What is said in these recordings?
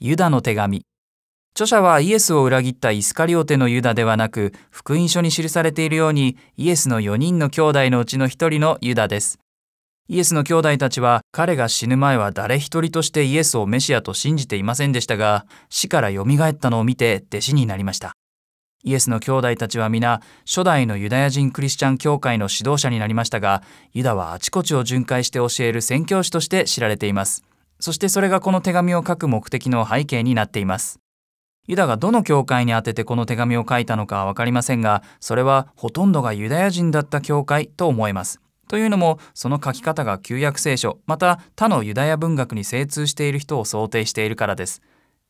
ユダの手紙著者はイエスを裏切ったイスカリオテのユダではなく福音書に記されているようにイエスの4人の兄弟のうちの1人のユダですイエスの兄弟たちは彼が死ぬ前は誰一人としてイエスをメシアと信じていませんでしたが死からよみがえったのを見て弟子になりましたイエスの兄弟たちは皆初代のユダヤ人クリスチャン教会の指導者になりましたがユダはあちこちを巡回して教える宣教師として知られていますそしてそれがこの手紙を書く目的の背景になっています。ユダがどの教会に宛ててこの手紙を書いたのかは分かりませんが、それはほとんどがユダヤ人だった教会と思えます。というのも、その書き方が旧約聖書、また他のユダヤ文学に精通している人を想定しているからです。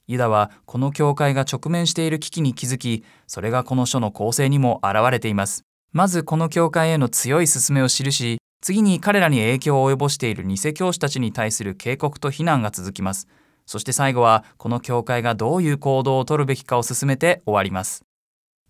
ユダはこの教会が直面している危機に気づき、それがこの書の構成にも表れています。まずこの教会への強い勧めを記し、次に彼らに影響を及ぼしている偽教師たちに対する警告と非難が続きます。そして最後はこの教会がどういう行動をとるべきかを進めて終わります。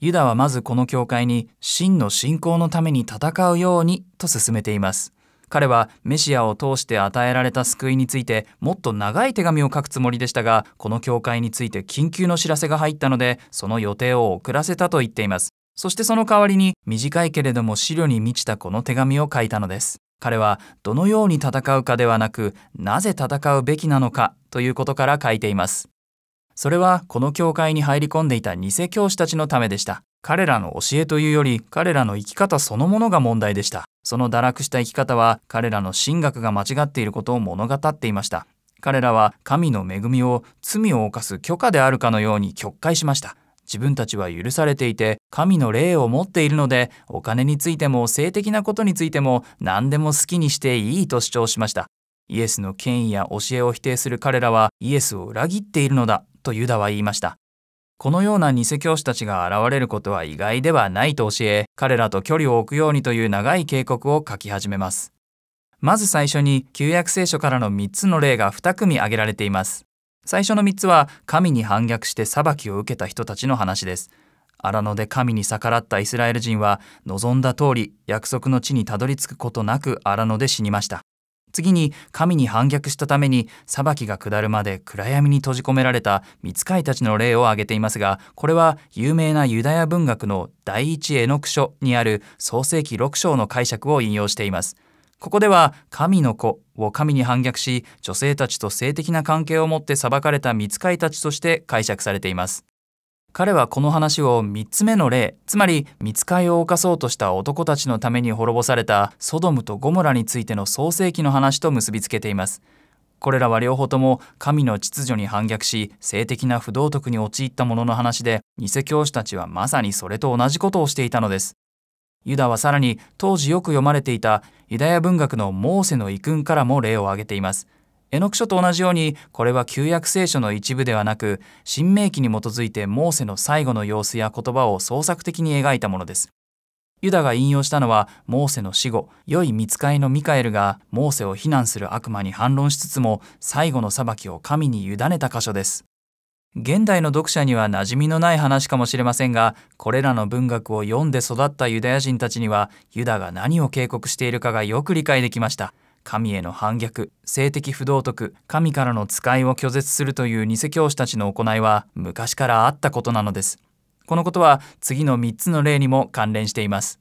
ユダはまずこの教会に真の信仰のために戦うようにと進めています。彼はメシアを通して与えられた救いについてもっと長い手紙を書くつもりでしたがこの教会について緊急の知らせが入ったのでその予定を遅らせたと言っていますそしてその代わりに短いけれども資料に満ちたこの手紙を書いたのです。彼はどのように戦うかではなく、なぜ戦うべきなのかということから書いています。それはこの教会に入り込んでいた偽教師たちのためでした。彼らの教えというより彼らの生き方そのものが問題でした。その堕落した生き方は彼らの神学が間違っていることを物語っていました。彼らは神の恵みを罪を犯す許可であるかのように曲解しました。自分たちは許されていて神の霊を持っているのでお金についても性的なことについても何でも好きにしていいと主張しましたイエスの権威や教えを否定する彼らはイエスを裏切っているのだとユダは言いましたこのような偽教師たちが現れることは意外ではないと教え彼らと距離を置くようにという長い警告を書き始めますまず最初に旧約聖書からの3つの例が2組挙げられています最初の3つは神に反逆して裁きを受けた人たちの話です荒野で神に逆らったイスラエル人は望んだ通り約束の地にたどり着くことなく荒野で死にました次に神に反逆したために裁きが下るまで暗闇に閉じ込められた御使いたちの例を挙げていますがこれは有名なユダヤ文学の第一絵の句書にある創世記6章の解釈を引用しています。ここでは神の子を神に反逆し女性たちと性的な関係を持って裁かれた密会いたちとして解釈されています彼はこの話を三つ目の例つまり見つかいを犯そうとした男たちのために滅ぼされたソドムとゴモラについての創世記の話と結びつけていますこれらは両方とも神の秩序に反逆し性的な不道徳に陥ったものの話で偽教師たちはまさにそれと同じことをしていたのですユダはさらに当時よく読まれていたユダヤ文学のモーセの遺訓からも例を挙げています。絵のク書と同じようにこれは旧約聖書の一部ではなく新明記に基づいてモーセの最後の様子や言葉を創作的に描いたものです。ユダが引用したのはモーセの死後良い見つかりのミカエルがモーセを非難する悪魔に反論しつつも最後の裁きを神に委ねた箇所です。現代の読者には馴染みのない話かもしれませんがこれらの文学を読んで育ったユダヤ人たちにはユダが何を警告しているかがよく理解できました神への反逆性的不道徳神からの使いを拒絶するという偽教師たちの行いは昔からあったことなのですこのことは次の3つの例にも関連しています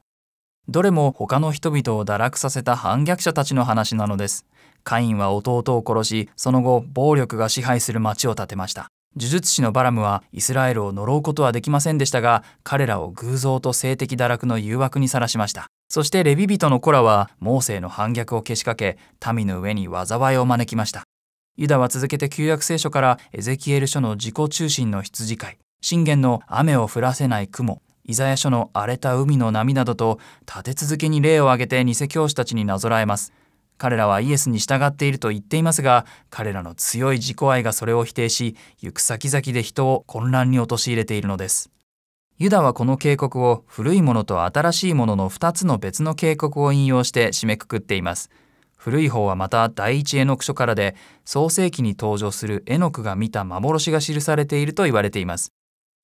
どれも他の人々を堕落させた反逆者たちの話なのですカインは弟を殺しその後暴力が支配する町を建てました呪術師のバラムはイスラエルを呪うことはできませんでしたが彼らを偶像と性的堕落の誘惑にさらしましたそしてレビ人の子らはモーセの反逆をけしかけ民の上に災いを招きましたユダは続けて旧約聖書からエゼキエル書の自己中心の羊飼い信玄の雨を降らせない雲イザヤ書の荒れた海の波などと立て続けに例を挙げて偽教師たちになぞらえます彼らはイエスに従っていると言っていますが彼らの強い自己愛がそれを否定し行く先々で人を混乱に陥れているのですユダはこの警告を古いものと新しいものの2つの別の警告を引用して締めくくっています古い方はまた第一絵の句書からで創世記に登場する絵の句が見た幻が記されていると言われています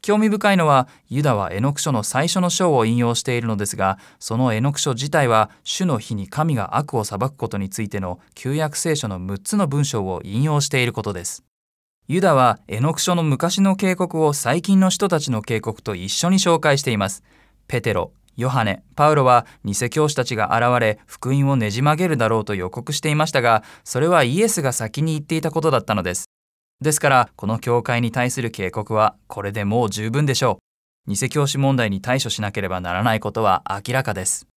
興味深いのはユダは絵の句書の最初の章を引用しているのですがその絵の句書自体は主の日に神が悪を裁くことについての旧約聖書の6つの文章を引用していることですユダは絵の句書の昔の警告を最近の人たちの警告と一緒に紹介していますペテロヨハネ、パウロは偽教師たちが現れ福音をねじ曲げるだろうと予告していましたがそれはイエスが先に言っていたことだったのですですからこの教会に対する警告はこれでもう十分でしょう偽教師問題に対処しなければならないことは明らかです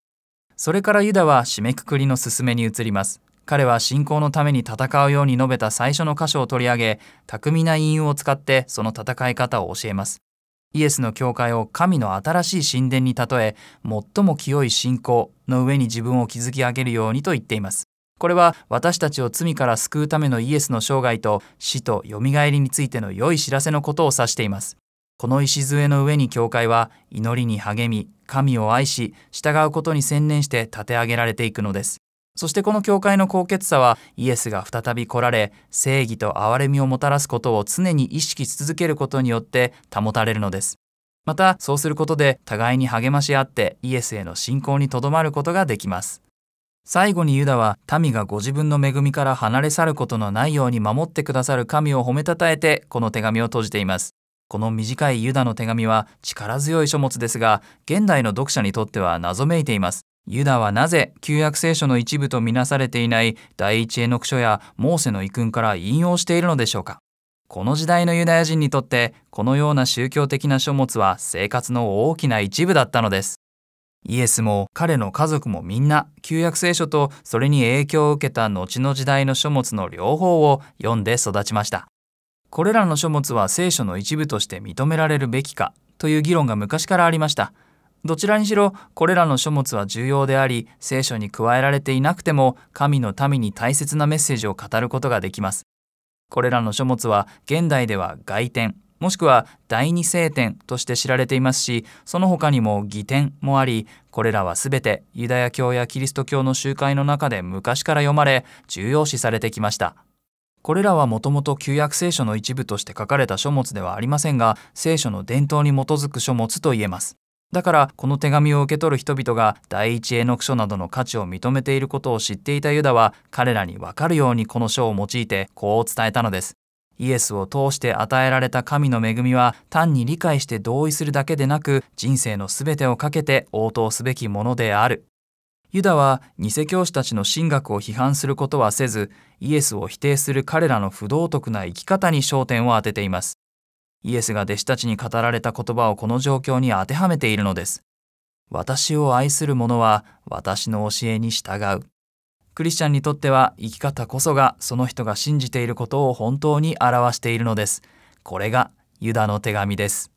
それからユダは締めくくりの勧めに移ります彼は信仰のために戦うように述べた最初の箇所を取り上げ巧みな隠喩を使ってその戦い方を教えますイエスの教会を神の新しい神殿に例え最も清い信仰の上に自分を築き上げるようにと言っていますこれは私たちを罪から救うためのイエスの生涯と死とよみがえりについての良い知らせのことを指しています。この礎の上に教会は祈りに励み、神を愛し、従うことに専念して立て上げられていくのです。そしてこの教会の高潔さはイエスが再び来られ、正義と憐れみをもたらすことを常に意識し続けることによって保たれるのです。またそうすることで互いに励まし合ってイエスへの信仰にとどまることができます。最後にユダは民がご自分の恵みから離れ去ることのないように守ってくださる神を褒めたたえてこの手紙を閉じています。この短いユダの手紙は力強い書物ですが現代の読者にとっては謎めいています。ユダはなぜ旧約聖書の一部とみなされていない第一絵の書やモーセの遺訓から引用しているのでしょうかこの時代のユダヤ人にとってこのような宗教的な書物は生活の大きな一部だったのです。イエスも彼の家族もみんな旧約聖書とそれに影響を受けた後の時代の書物の両方を読んで育ちましたこれらの書物は聖書の一部として認められるべきかという議論が昔からありましたどちらにしろこれらの書物は重要であり聖書に加えられていなくても神の民に大切なメッセージを語ることができますこれらの書物は現代では外典もしくは第二聖典として知られていますしその他にも義典もありこれらは全てユダヤ教やキリスト教の集会の中で昔から読まれ重要視されてきましたこれらはもともと旧約聖書の一部として書かれた書物ではありませんが聖書の伝統に基づく書物といえますだからこの手紙を受け取る人々が第一絵の句書などの価値を認めていることを知っていたユダは彼らにわかるようにこの書を用いてこう伝えたのですイエスを通して与えられた神の恵みは単に理解して同意するだけでなく人生のすべてをかけて応答すべきものである。ユダは偽教師たちの神学を批判することはせずイエスを否定する彼らの不道徳な生き方に焦点を当てています。イエスが弟子たちに語られた言葉をこの状況に当てはめているのです。私を愛する者は私の教えに従う。クリスチャンにとっては生き方こそがその人が信じていることを本当に表しているのです。これがユダの手紙です。